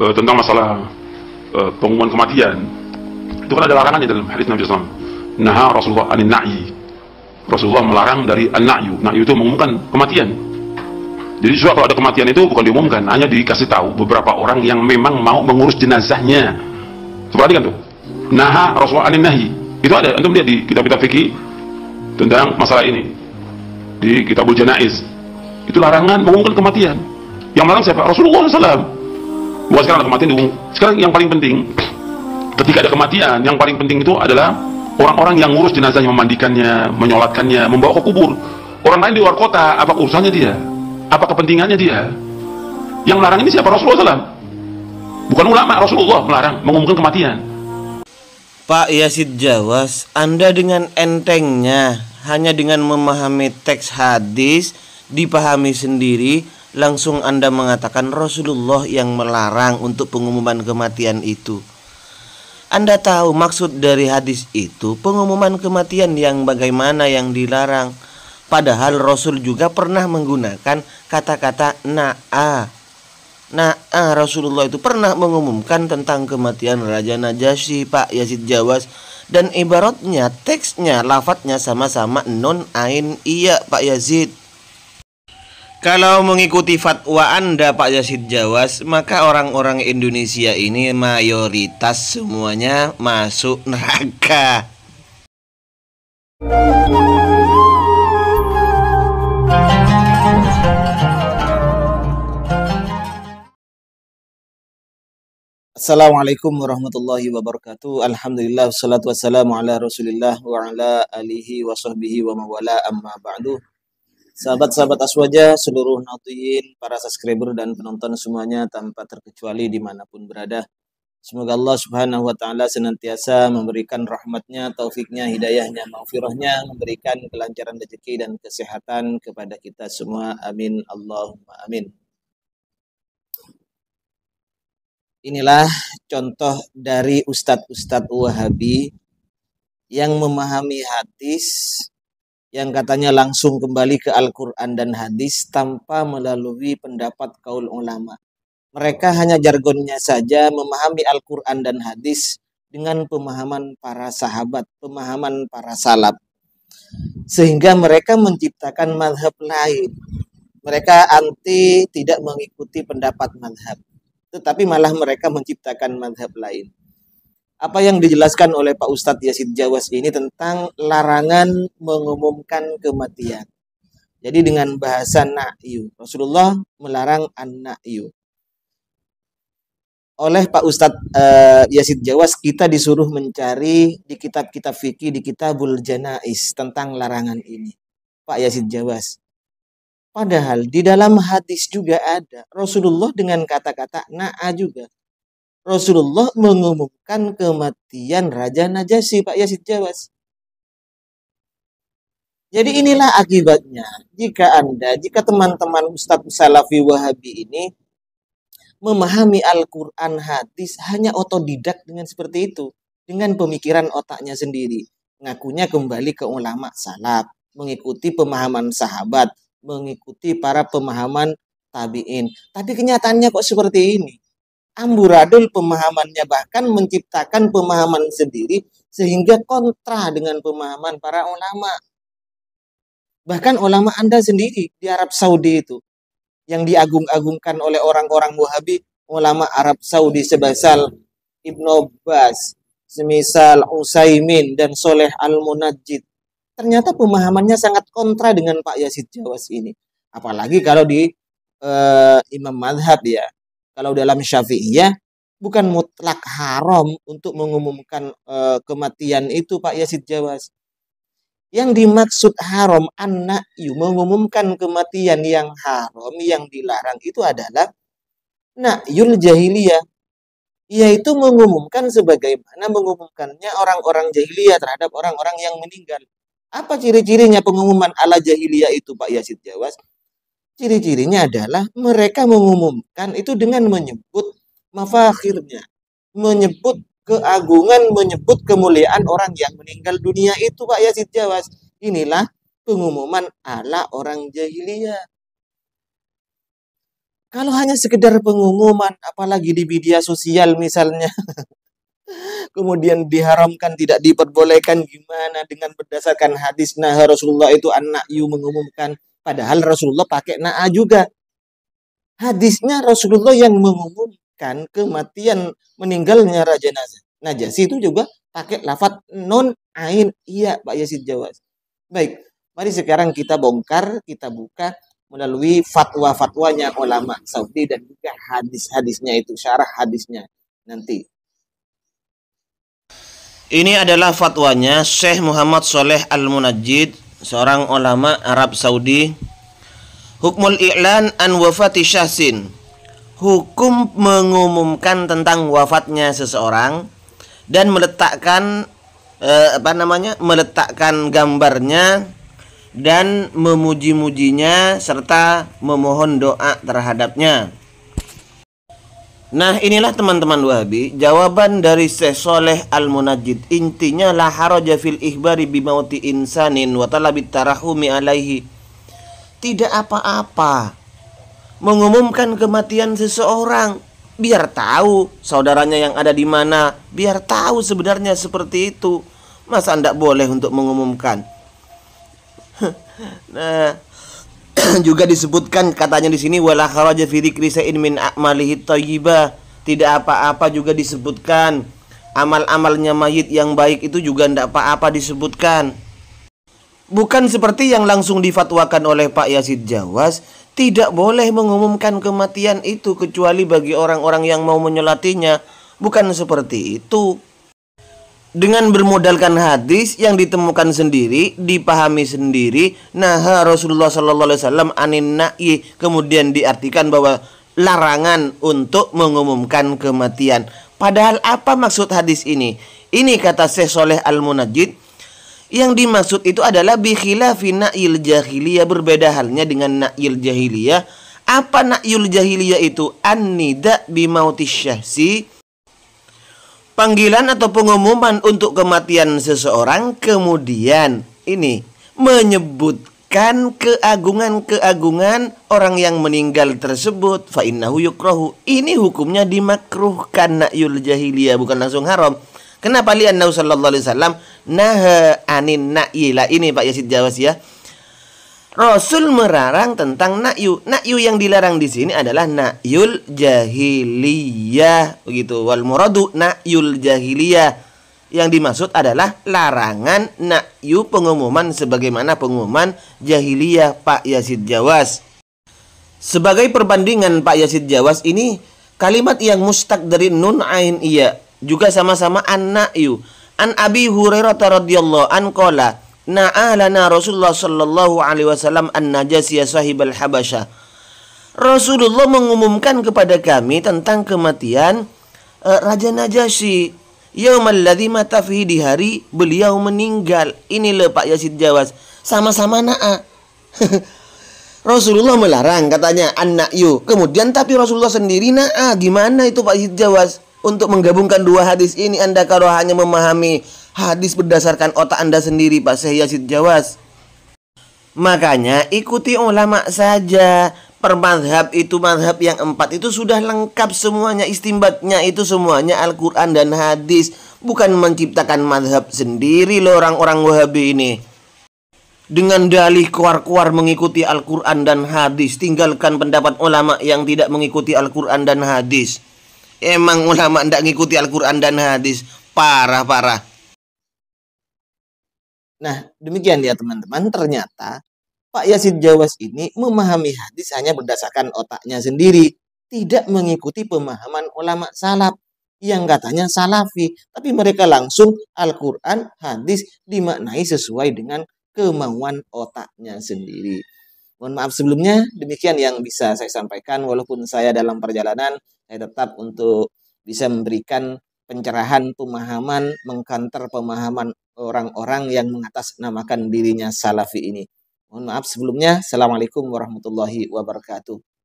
uh, tentang masalah uh, pengumuman kematian itu kan ada larangannya dalam hadis Nabi SAW Naha Rasulullah anin na'i Rasulullah melarang dari an-na'yu na'yu itu mengumumkan kematian jadi juga kalau ada kematian itu bukan diumumkan hanya dikasih tahu beberapa orang yang memang mau mengurus jenazahnya seperti kan tuh Naha Rasulullah anin nahi itu ada untuk lihat di kitab-kitab fikih tentang masalah ini di kitabul janaiz itu larangan mengumumkan kematian yang melarang siapa Rasulullah SAW bukan sekarang ada kematian dihukum sekarang yang paling penting ketika ada kematian yang paling penting itu adalah orang-orang yang ngurus jenazahnya memandikannya menyolatkannya membawa ke kubur orang lain di luar kota apa urusannya dia apa kepentingannya dia yang melarang ini siapa Rasulullah SAW bukan ulama Rasulullah melarang mengumumkan kematian Pak Yasid Jawas Anda dengan entengnya hanya dengan memahami teks hadis dipahami sendiri langsung Anda mengatakan Rasulullah yang melarang untuk pengumuman kematian itu. Anda tahu maksud dari hadis itu pengumuman kematian yang bagaimana yang dilarang. Padahal Rasul juga pernah menggunakan kata-kata na'a. Na'a Rasulullah itu pernah mengumumkan tentang kematian Raja Najasyi, Pak Yazid Jawas dan ibaratnya teksnya, lafadznya sama-sama non ain iya Pak Yazid kalau mengikuti fatwa Anda Pak Yasid Jawas, maka orang-orang Indonesia ini mayoritas semuanya masuk neraka. Assalamualaikum warahmatullahi wabarakatuh. Alhamdulillah wassalatu wassalamu ala Rasulillah wa ala alihi wa sahbihi wa mawala amma ba'du. Sahabat-sahabat Aswaja, seluruh nautiin, para subscriber dan penonton semuanya tanpa terkecuali dimanapun berada. Semoga Allah subhanahu wa ta'ala senantiasa memberikan rahmatnya, taufiknya, hidayahnya, maufirahnya, memberikan kelancaran rezeki dan kesehatan kepada kita semua. Amin. Allahumma amin. Inilah contoh dari ustadz-ustadz wahabi yang memahami hadis yang katanya langsung kembali ke Al-Quran dan hadis tanpa melalui pendapat kaul ulama. Mereka hanya jargonnya saja memahami Al-Quran dan hadis dengan pemahaman para sahabat, pemahaman para salaf. Sehingga mereka menciptakan madhab lain. Mereka anti tidak mengikuti pendapat madhab. Tetapi malah mereka menciptakan madhab lain apa yang dijelaskan oleh Pak Ustadz Yasid Jawas ini tentang larangan mengumumkan kematian. Jadi dengan bahasa na'yu. Rasulullah melarang an-na'yu. Oleh Pak Ustadz uh, eh, Yasid Jawas kita disuruh mencari di kitab-kitab fikih di kitabul janais tentang larangan ini. Pak Yasid Jawas. Padahal di dalam hadis juga ada Rasulullah dengan kata-kata na'a juga Rasulullah mengumumkan kematian Raja Najasyi Pak Yasid Jawas. Jadi inilah akibatnya jika Anda, jika teman-teman Ustadz Salafi Wahabi ini memahami Al-Quran hadis hanya otodidak dengan seperti itu. Dengan pemikiran otaknya sendiri. Ngakunya kembali ke ulama salaf. Mengikuti pemahaman sahabat. Mengikuti para pemahaman tabi'in. Tapi kenyataannya kok seperti ini amburadul pemahamannya bahkan menciptakan pemahaman sendiri sehingga kontra dengan pemahaman para ulama. Bahkan ulama Anda sendiri di Arab Saudi itu yang diagung-agungkan oleh orang-orang Wahabi, ulama Arab Saudi sebesar Ibnu Abbas, semisal Usaimin dan Soleh Al-Munajjid. Ternyata pemahamannya sangat kontra dengan Pak Yasid Jawas ini. Apalagi kalau di uh, Imam Madhab ya, kalau dalam syafi'i ya bukan mutlak haram untuk mengumumkan e, kematian itu Pak Yasid Jawas. Yang dimaksud haram anak mengumumkan kematian yang haram yang dilarang itu adalah na'yul jahiliyah yaitu mengumumkan sebagaimana mengumumkannya orang-orang jahiliyah terhadap orang-orang yang meninggal. Apa ciri-cirinya pengumuman ala jahiliyah itu Pak Yasid Jawas? Ciri-cirinya adalah mereka mengumumkan itu dengan menyebut mafakhirnya, menyebut keagungan, menyebut kemuliaan orang yang meninggal dunia itu Pak Yazid Jawas. Inilah pengumuman ala orang jahiliyah. Kalau hanya sekedar pengumuman, apalagi di media sosial misalnya, kemudian diharamkan, tidak diperbolehkan, gimana dengan berdasarkan hadis, nah Rasulullah itu anak yu mengumumkan, Padahal Rasulullah pakai na'a juga. Hadisnya Rasulullah yang mengumumkan kematian meninggalnya Raja Najasi itu juga pakai lafat non ain. Iya Pak Yasid Jawas. Baik, mari sekarang kita bongkar, kita buka melalui fatwa-fatwanya ulama Saudi dan juga hadis-hadisnya itu, syarah hadisnya nanti. Ini adalah fatwanya Syekh Muhammad Soleh al munajid seorang ulama Arab Saudi Hukmul i'lan an wafati syahsin Hukum mengumumkan tentang wafatnya seseorang Dan meletakkan eh, Apa namanya Meletakkan gambarnya Dan memuji-mujinya Serta memohon doa terhadapnya Nah inilah teman-teman Wahabi Jawaban dari Syekh Soleh Al-Munajid Intinya la haraja fil ihbari bimauti insanin Wa tarahumi alaihi Tidak apa-apa Mengumumkan kematian seseorang Biar tahu saudaranya yang ada di mana Biar tahu sebenarnya seperti itu Masa anda boleh untuk mengumumkan Nah juga disebutkan katanya di sini wala kharaja fi dzikri sa'in min a'malihi thayyibah. Tidak apa-apa juga disebutkan amal-amalnya mayit yang baik itu juga tidak apa-apa disebutkan. Bukan seperti yang langsung difatwakan oleh Pak Yazid Jawas, tidak boleh mengumumkan kematian itu kecuali bagi orang-orang yang mau menyelatinya Bukan seperti itu dengan bermodalkan hadis yang ditemukan sendiri, dipahami sendiri, nah Rasulullah sallallahu alaihi wasallam anin na'i kemudian diartikan bahwa larangan untuk mengumumkan kematian. Padahal apa maksud hadis ini? Ini kata Syekh Soleh Al-Munajjid yang dimaksud itu adalah bihila fina na'il jahiliyah berbeda halnya dengan na'il jahiliyah. Apa na'il jahiliyah itu? An-nida bi syahsi panggilan atau pengumuman untuk kematian seseorang kemudian ini menyebutkan keagungan-keagungan orang yang meninggal tersebut fa innahu ini hukumnya dimakruhkan na'yul jahiliyah bukan langsung haram kenapa li'annahu sallallahu alaihi wasallam naha anin na'ila ini Pak Yasid Jawas ya Rasul merarang tentang nakyu. Nakyu yang dilarang di sini adalah nakyul jahiliyah begitu. Wal muradu nakyul jahiliyah. Yang dimaksud adalah larangan nakyu pengumuman sebagaimana pengumuman jahiliyah Pak Yasid Jawas. Sebagai perbandingan Pak Yasid Jawas ini kalimat yang mustak dari nun ain iya juga sama-sama an nakyu. An Abi Hurairah radhiyallahu anqala. qala na'alana Rasulullah sallallahu alaihi wasallam an Sahib sahibal habasyah. Rasulullah mengumumkan kepada kami tentang kematian uh, Raja Najasyi. Yaumal ladzi mata di hari beliau meninggal. Inilah Pak Yasid Jawas. Sama-sama na'a. Rasulullah melarang katanya anak yu. Kemudian tapi Rasulullah sendiri na'a. Gimana itu Pak Yasid Jawas? Untuk menggabungkan dua hadis ini Anda kalau hanya memahami hadis berdasarkan otak Anda sendiri Pak Syekh Yasid Jawas. Makanya ikuti ulama saja. Permadhab itu madhab yang empat itu sudah lengkap semuanya istimbatnya itu semuanya Al-Quran dan hadis. Bukan menciptakan madhab sendiri loh orang-orang wahabi ini. Dengan dalih kuar-kuar mengikuti Al-Quran dan hadis Tinggalkan pendapat ulama yang tidak mengikuti Al-Quran dan hadis Emang ulama tidak mengikuti Al-Quran dan hadis Parah-parah Nah, demikian ya teman-teman. Ternyata Pak Yasin Jawas ini memahami hadis hanya berdasarkan otaknya sendiri, tidak mengikuti pemahaman ulama salaf yang katanya salafi, tapi mereka langsung Al-Qur'an, hadis dimaknai sesuai dengan kemauan otaknya sendiri. Mohon maaf sebelumnya, demikian yang bisa saya sampaikan walaupun saya dalam perjalanan saya tetap untuk bisa memberikan pencerahan pemahaman, mengkanter pemahaman orang-orang yang mengatasnamakan dirinya salafi ini. Mohon maaf sebelumnya. Assalamualaikum warahmatullahi wabarakatuh.